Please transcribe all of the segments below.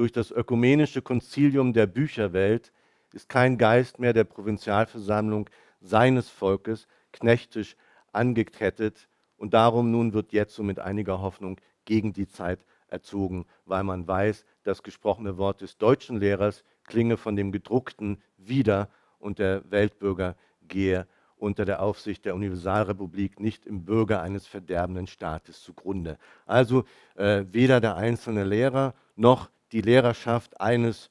durch das ökumenische Konzilium der Bücherwelt ist kein Geist mehr der Provinzialversammlung seines Volkes knechtisch angekettet und darum nun wird jetzt so mit einiger Hoffnung gegen die Zeit erzogen, weil man weiß, das gesprochene Wort des deutschen Lehrers klinge von dem gedruckten wieder und der Weltbürger gehe unter der Aufsicht der Universalrepublik nicht im Bürger eines verderbenden Staates zugrunde. Also äh, weder der einzelne Lehrer noch die Lehrerschaft eines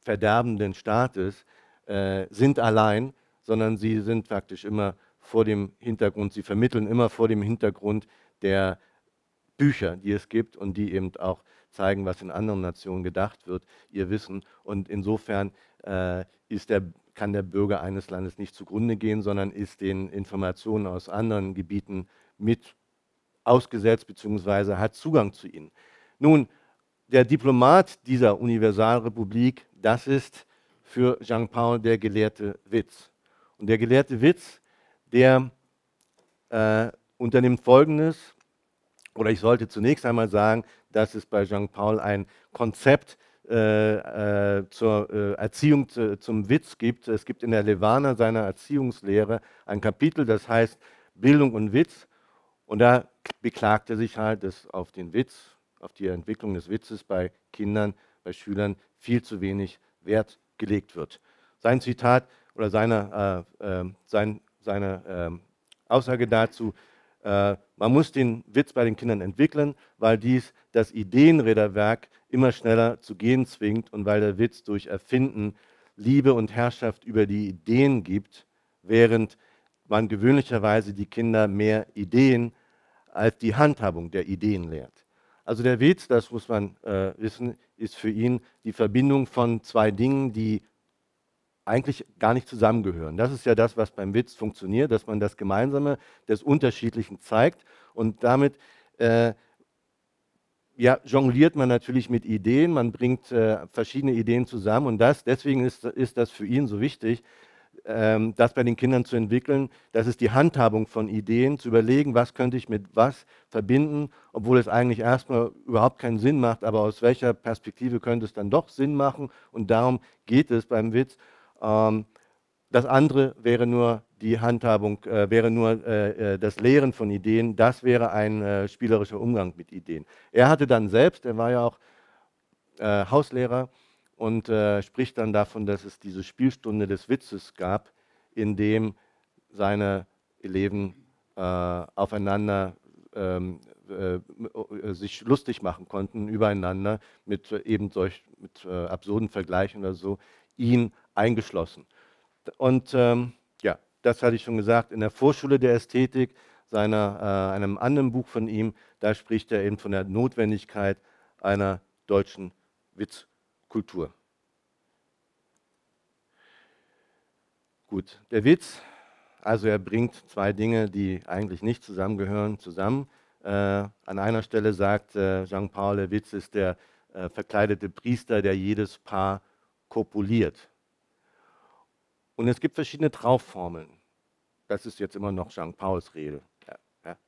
verderbenden Staates äh, sind allein, sondern sie sind praktisch immer vor dem Hintergrund, sie vermitteln immer vor dem Hintergrund der Bücher, die es gibt und die eben auch zeigen, was in anderen Nationen gedacht wird, ihr Wissen. Und insofern äh, ist der, kann der Bürger eines Landes nicht zugrunde gehen, sondern ist den Informationen aus anderen Gebieten mit ausgesetzt bzw. hat Zugang zu ihnen. Nun, der Diplomat dieser Universalrepublik, das ist für Jean-Paul der gelehrte Witz. Und der gelehrte Witz, der äh, unternimmt Folgendes, oder ich sollte zunächst einmal sagen, dass es bei Jean-Paul ein Konzept äh, äh, zur äh, Erziehung zu, äh, zum Witz gibt. Es gibt in der Levana seiner Erziehungslehre ein Kapitel, das heißt Bildung und Witz. Und da beklagt er sich halt, dass auf den Witz auf die Entwicklung des Witzes bei Kindern, bei Schülern viel zu wenig Wert gelegt wird. Sein Zitat oder seine, äh, äh, sein, seine äh, Aussage dazu, äh, man muss den Witz bei den Kindern entwickeln, weil dies das Ideenräderwerk immer schneller zu gehen zwingt und weil der Witz durch Erfinden Liebe und Herrschaft über die Ideen gibt, während man gewöhnlicherweise die Kinder mehr Ideen als die Handhabung der Ideen lehrt. Also der Witz, das muss man äh, wissen, ist für ihn die Verbindung von zwei Dingen, die eigentlich gar nicht zusammengehören. Das ist ja das, was beim Witz funktioniert, dass man das Gemeinsame des Unterschiedlichen zeigt und damit äh, ja, jongliert man natürlich mit Ideen, man bringt äh, verschiedene Ideen zusammen und das, deswegen ist, ist das für ihn so wichtig, ähm, das bei den Kindern zu entwickeln. Das ist die Handhabung von Ideen, zu überlegen, was könnte ich mit was verbinden, obwohl es eigentlich erstmal überhaupt keinen Sinn macht, aber aus welcher Perspektive könnte es dann doch Sinn machen. Und darum geht es beim Witz. Ähm, das andere wäre nur die Handhabung, äh, wäre nur äh, äh das Lehren von Ideen. Das wäre ein äh, spielerischer Umgang mit Ideen. Er hatte dann selbst, er war ja auch äh, Hauslehrer, und äh, spricht dann davon, dass es diese Spielstunde des Witzes gab, in dem seine Eleven äh, aufeinander ähm, äh, sich lustig machen konnten, übereinander mit äh, eben solch mit äh, absurden Vergleichen oder so, ihn eingeschlossen. Und ähm, ja, das hatte ich schon gesagt, in der Vorschule der Ästhetik, seiner, einem anderen Buch von ihm, da spricht er eben von der Notwendigkeit einer deutschen Witzkultur. Kultur. Gut, der Witz, also er bringt zwei Dinge, die eigentlich nicht zusammengehören, zusammen. Äh, an einer Stelle sagt äh, Jean-Paul, der Witz ist der äh, verkleidete Priester, der jedes Paar kopuliert. Und es gibt verschiedene Traufformeln. Das ist jetzt immer noch Jean-Pauls Rede. Ja,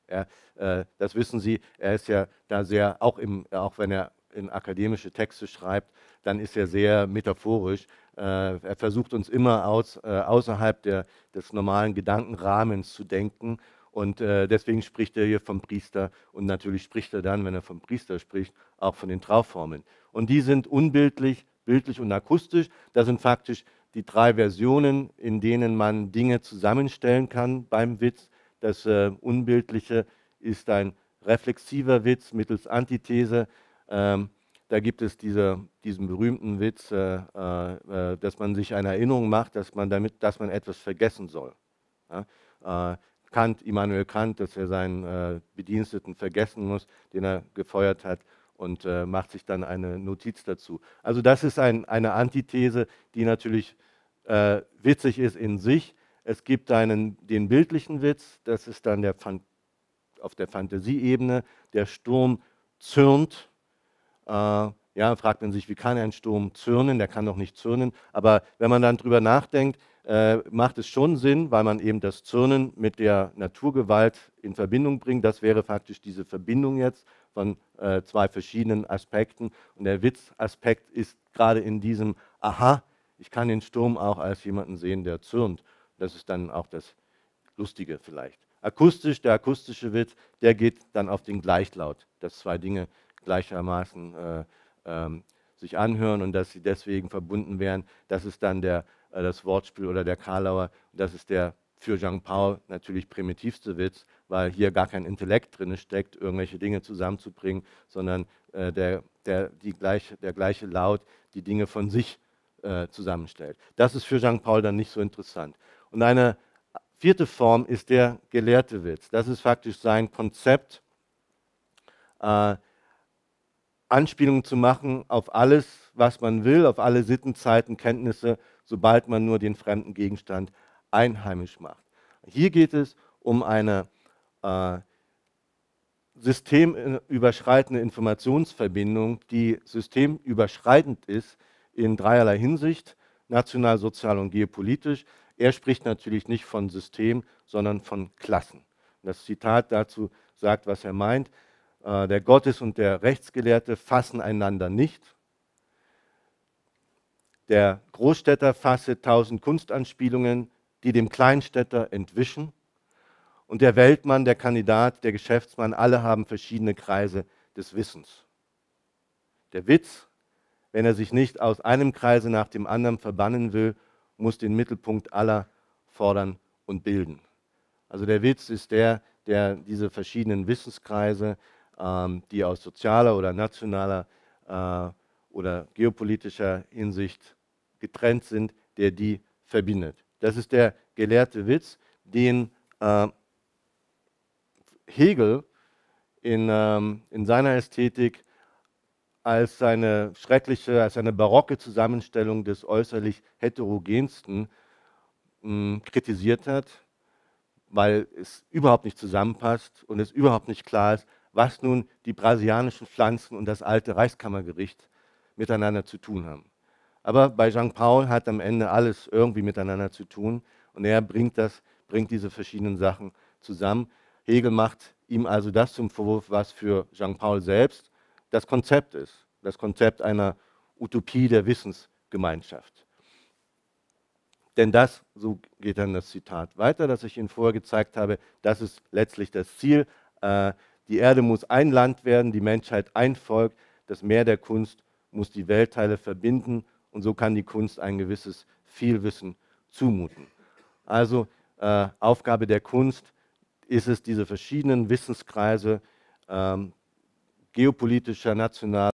ja, er, äh, das wissen Sie, er ist ja da sehr, auch, im, auch wenn er in akademische Texte schreibt, dann ist er sehr metaphorisch. Äh, er versucht uns immer aus, äh, außerhalb der, des normalen Gedankenrahmens zu denken. Und äh, deswegen spricht er hier vom Priester und natürlich spricht er dann, wenn er vom Priester spricht, auch von den Traumformen. Und die sind unbildlich, bildlich und akustisch. Das sind faktisch die drei Versionen, in denen man Dinge zusammenstellen kann beim Witz. Das Unbildliche ist ein reflexiver Witz mittels Antithese. Ähm, da gibt es diese, diesen berühmten Witz, äh, äh, äh, dass man sich eine Erinnerung macht, dass man damit, dass man etwas vergessen soll. Ja? Äh, Kant, Immanuel Kant, dass er seinen äh, Bediensteten vergessen muss, den er gefeuert hat, und äh, macht sich dann eine Notiz dazu. Also das ist ein, eine Antithese, die natürlich witzig ist in sich. Es gibt einen, den bildlichen Witz, das ist dann der auf der Fantasieebene, der Sturm zürnt äh, ja, fragt man sich, wie kann ein Sturm zürnen? Der kann doch nicht zürnen. Aber wenn man dann drüber nachdenkt, äh, macht es schon Sinn, weil man eben das Zürnen mit der Naturgewalt in Verbindung bringt. Das wäre faktisch diese Verbindung jetzt von äh, zwei verschiedenen Aspekten. Und der Witzaspekt ist gerade in diesem Aha, ich kann den Sturm auch als jemanden sehen, der zürnt. Das ist dann auch das Lustige vielleicht. Akustisch, der akustische Witz, der geht dann auf den Gleichlaut, dass zwei Dinge gleichermaßen äh, ähm, sich anhören und dass sie deswegen verbunden wären. Das ist dann der, äh, das Wortspiel oder der Karlauer. Das ist der für Jean Paul natürlich primitivste Witz, weil hier gar kein Intellekt drin steckt, irgendwelche Dinge zusammenzubringen, sondern äh, der, der, die gleich, der gleiche Laut die Dinge von sich äh, zusammenstellt. Das ist für Jean Paul dann nicht so interessant. Und eine vierte Form ist der gelehrte Witz. Das ist faktisch sein Konzept, äh, Anspielungen zu machen auf alles, was man will, auf alle Sitten, Zeiten, Kenntnisse, sobald man nur den fremden Gegenstand einheimisch macht. Hier geht es um eine äh, systemüberschreitende Informationsverbindung, die systemüberschreitend ist in dreierlei Hinsicht, national, sozial und geopolitisch. Er spricht natürlich nicht von System, sondern von Klassen. Das Zitat dazu sagt, was er meint. Äh, der Gottes- und der Rechtsgelehrte fassen einander nicht. Der Großstädter fasse tausend Kunstanspielungen, die dem Kleinstädter entwischen. Und der Weltmann, der Kandidat, der Geschäftsmann, alle haben verschiedene Kreise des Wissens. Der Witz, wenn er sich nicht aus einem Kreise nach dem anderen verbannen will, muss den Mittelpunkt aller fordern und bilden. Also der Witz ist der, der diese verschiedenen Wissenskreise ähm, die aus sozialer oder nationaler äh, oder geopolitischer Hinsicht getrennt sind, der die verbindet. Das ist der gelehrte Witz, den äh, Hegel in, ähm, in seiner Ästhetik als seine schreckliche, als eine barocke Zusammenstellung des äußerlich heterogensten mh, hm, kritisiert hat, weil es überhaupt nicht zusammenpasst und es überhaupt nicht klar ist, was nun die brasilianischen Pflanzen und das alte Reichskammergericht miteinander zu tun haben. Aber bei Jean Paul hat am Ende alles irgendwie miteinander zu tun und er bringt, das, bringt diese verschiedenen Sachen zusammen. Hegel macht ihm also das zum Vorwurf, was für Jean Paul selbst das Konzept ist, das Konzept einer Utopie der Wissensgemeinschaft. Denn das, so geht dann das Zitat weiter, das ich Ihnen vorher gezeigt habe, das ist letztlich das Ziel äh, die Erde muss ein Land werden, die Menschheit ein Volk. Das Meer der Kunst muss die Weltteile verbinden und so kann die Kunst ein gewisses Vielwissen zumuten. Also äh, Aufgabe der Kunst ist es, diese verschiedenen Wissenskreise ähm, geopolitischer, nationaler,